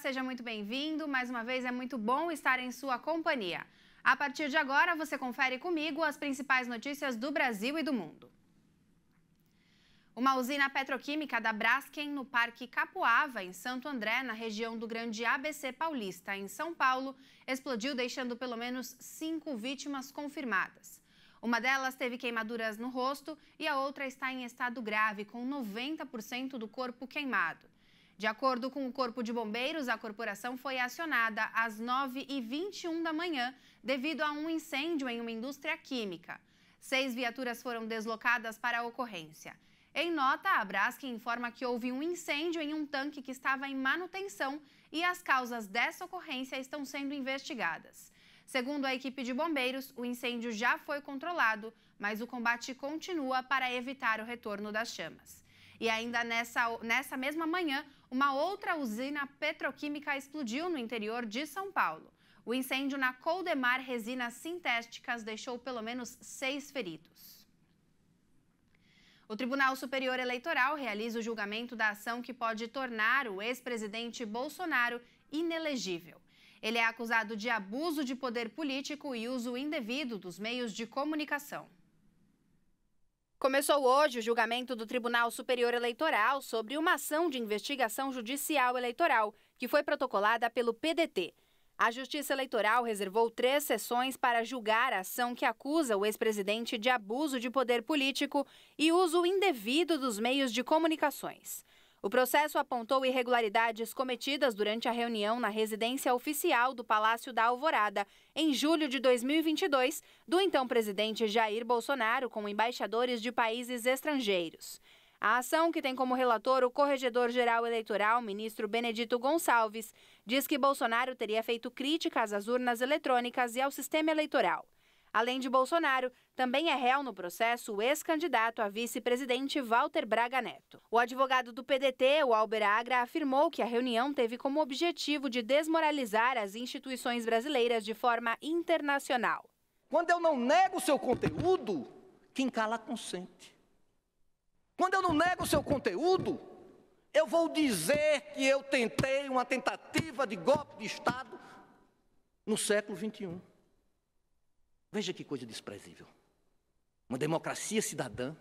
seja muito bem-vindo. Mais uma vez, é muito bom estar em sua companhia. A partir de agora, você confere comigo as principais notícias do Brasil e do mundo. Uma usina petroquímica da Braskem no Parque Capuava, em Santo André, na região do Grande ABC Paulista, em São Paulo, explodiu, deixando pelo menos cinco vítimas confirmadas. Uma delas teve queimaduras no rosto e a outra está em estado grave, com 90% do corpo queimado. De acordo com o Corpo de Bombeiros, a corporação foi acionada às 9h21 da manhã devido a um incêndio em uma indústria química. Seis viaturas foram deslocadas para a ocorrência. Em nota, a Braskem informa que houve um incêndio em um tanque que estava em manutenção e as causas dessa ocorrência estão sendo investigadas. Segundo a equipe de bombeiros, o incêndio já foi controlado, mas o combate continua para evitar o retorno das chamas. E ainda nessa, nessa mesma manhã, uma outra usina petroquímica explodiu no interior de São Paulo. O incêndio na Coldemar Resinas Sintéticas deixou pelo menos seis feridos. O Tribunal Superior Eleitoral realiza o julgamento da ação que pode tornar o ex-presidente Bolsonaro inelegível. Ele é acusado de abuso de poder político e uso indevido dos meios de comunicação. Começou hoje o julgamento do Tribunal Superior Eleitoral sobre uma ação de investigação judicial eleitoral que foi protocolada pelo PDT. A Justiça Eleitoral reservou três sessões para julgar a ação que acusa o ex-presidente de abuso de poder político e uso indevido dos meios de comunicações. O processo apontou irregularidades cometidas durante a reunião na residência oficial do Palácio da Alvorada, em julho de 2022, do então presidente Jair Bolsonaro com embaixadores de países estrangeiros. A ação, que tem como relator o corregedor-geral eleitoral, ministro Benedito Gonçalves, diz que Bolsonaro teria feito críticas às urnas eletrônicas e ao sistema eleitoral. Além de Bolsonaro, também é réu no processo o ex-candidato a vice-presidente Walter Braga Neto. O advogado do PDT, o Alber Agra, afirmou que a reunião teve como objetivo de desmoralizar as instituições brasileiras de forma internacional. Quando eu não nego o seu conteúdo, quem cala consente. Quando eu não nego o seu conteúdo, eu vou dizer que eu tentei uma tentativa de golpe de Estado no século XXI. Veja que coisa desprezível. Uma democracia cidadã,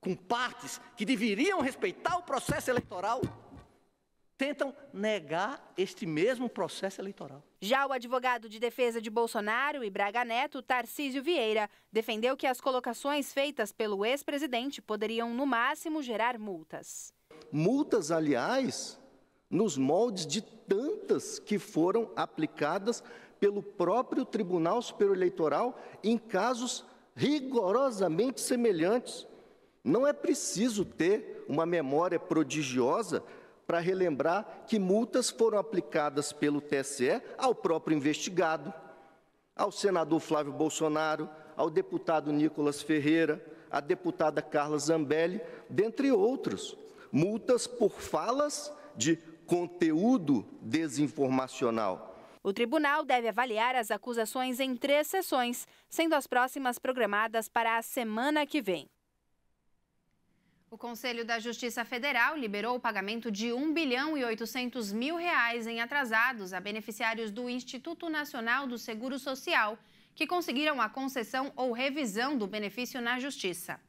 com partes que deveriam respeitar o processo eleitoral, tentam negar este mesmo processo eleitoral. Já o advogado de defesa de Bolsonaro e Braga Neto, Tarcísio Vieira, defendeu que as colocações feitas pelo ex-presidente poderiam, no máximo, gerar multas. Multas, aliás, nos moldes de tantas que foram aplicadas pelo próprio Tribunal Superior Eleitoral em casos rigorosamente semelhantes. Não é preciso ter uma memória prodigiosa para relembrar que multas foram aplicadas pelo TSE ao próprio investigado, ao senador Flávio Bolsonaro, ao deputado Nicolas Ferreira, à deputada Carla Zambelli, dentre outros. Multas por falas de conteúdo desinformacional o tribunal deve avaliar as acusações em três sessões, sendo as próximas programadas para a semana que vem. O Conselho da Justiça Federal liberou o pagamento de 1 bilhão e 800 mil reais em atrasados a beneficiários do Instituto Nacional do Seguro Social, que conseguiram a concessão ou revisão do benefício na Justiça.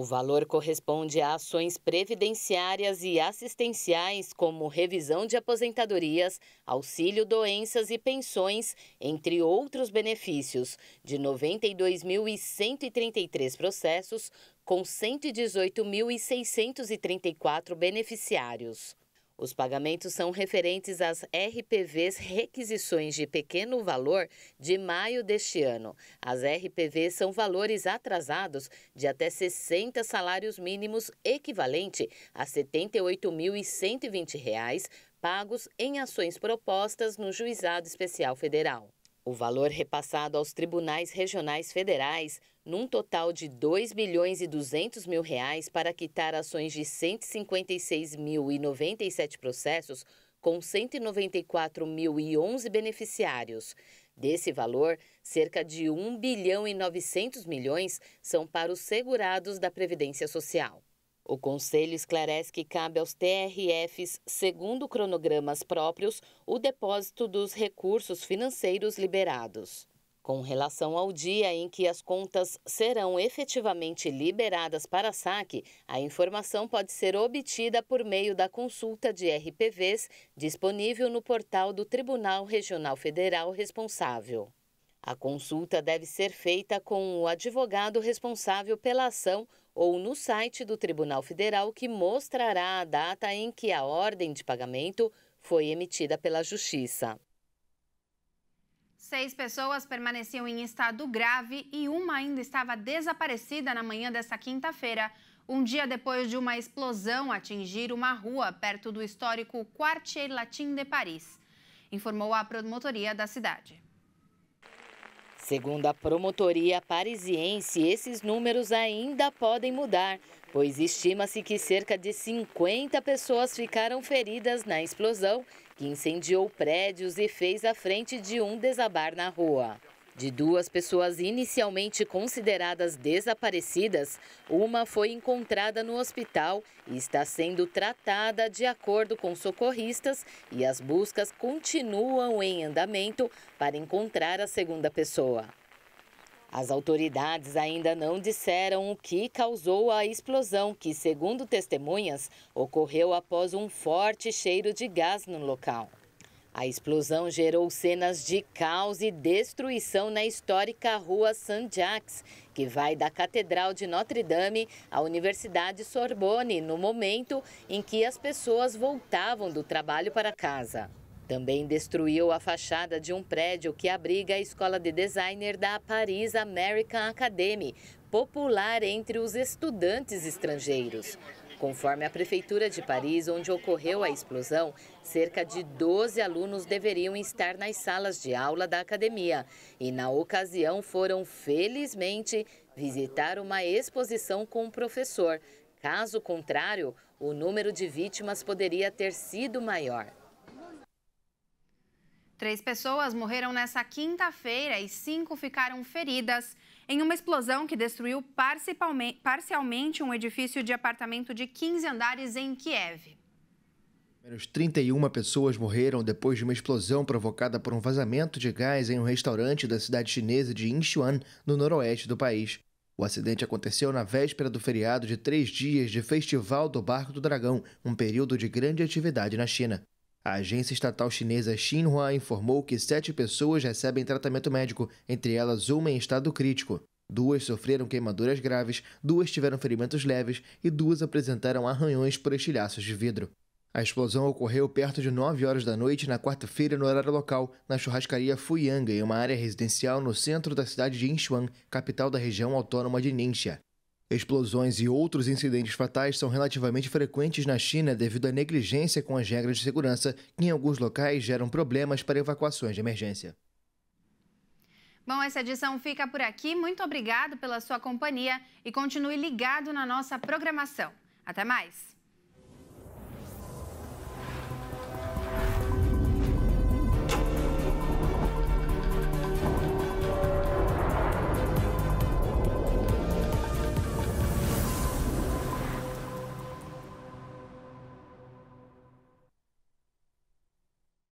O valor corresponde a ações previdenciárias e assistenciais, como revisão de aposentadorias, auxílio doenças e pensões, entre outros benefícios, de 92.133 processos, com 118.634 beneficiários. Os pagamentos são referentes às RPVs requisições de pequeno valor de maio deste ano. As RPVs são valores atrasados de até 60 salários mínimos, equivalente a R$ 78.120, pagos em ações propostas no Juizado Especial Federal. O valor repassado aos tribunais regionais federais, num total de 2 bilhões e 200 mil reais para quitar ações de 156.097 processos com 194.011 beneficiários. Desse valor, cerca de 1 bilhão e 900 milhões são para os segurados da Previdência Social. O Conselho esclarece que cabe aos TRFs, segundo cronogramas próprios, o depósito dos recursos financeiros liberados. Com relação ao dia em que as contas serão efetivamente liberadas para saque, a informação pode ser obtida por meio da consulta de RPVs disponível no portal do Tribunal Regional Federal responsável. A consulta deve ser feita com o advogado responsável pela ação ou no site do Tribunal Federal que mostrará a data em que a ordem de pagamento foi emitida pela Justiça. Seis pessoas permaneciam em estado grave e uma ainda estava desaparecida na manhã desta quinta-feira, um dia depois de uma explosão atingir uma rua perto do histórico Quartier Latin de Paris, informou a promotoria da cidade. Segundo a promotoria parisiense, esses números ainda podem mudar, pois estima-se que cerca de 50 pessoas ficaram feridas na explosão que incendiou prédios e fez a frente de um desabar na rua. De duas pessoas inicialmente consideradas desaparecidas, uma foi encontrada no hospital e está sendo tratada de acordo com socorristas e as buscas continuam em andamento para encontrar a segunda pessoa. As autoridades ainda não disseram o que causou a explosão, que, segundo testemunhas, ocorreu após um forte cheiro de gás no local. A explosão gerou cenas de caos e destruição na histórica Rua Saint-Jacques, que vai da Catedral de Notre-Dame à Universidade Sorbonne, no momento em que as pessoas voltavam do trabalho para casa. Também destruiu a fachada de um prédio que abriga a escola de designer da Paris American Academy, popular entre os estudantes estrangeiros. Conforme a Prefeitura de Paris, onde ocorreu a explosão, cerca de 12 alunos deveriam estar nas salas de aula da academia. E na ocasião foram, felizmente, visitar uma exposição com o professor. Caso contrário, o número de vítimas poderia ter sido maior. Três pessoas morreram nessa quinta-feira e cinco ficaram feridas em uma explosão que destruiu parcialmente um edifício de apartamento de 15 andares em Kiev. Menos 31 pessoas morreram depois de uma explosão provocada por um vazamento de gás em um restaurante da cidade chinesa de Inchuan, no noroeste do país. O acidente aconteceu na véspera do feriado de três dias de Festival do Barco do Dragão, um período de grande atividade na China. A agência estatal chinesa Xinhua informou que sete pessoas recebem tratamento médico, entre elas uma em estado crítico. Duas sofreram queimaduras graves, duas tiveram ferimentos leves e duas apresentaram arranhões por estilhaços de vidro. A explosão ocorreu perto de 9 horas da noite na quarta-feira no horário local, na churrascaria Fuyang em uma área residencial no centro da cidade de Inchuan, capital da região autônoma de Ningxia. Explosões e outros incidentes fatais são relativamente frequentes na China devido à negligência com as regras de segurança, que em alguns locais geram problemas para evacuações de emergência. Bom, essa edição fica por aqui. Muito obrigado pela sua companhia e continue ligado na nossa programação. Até mais!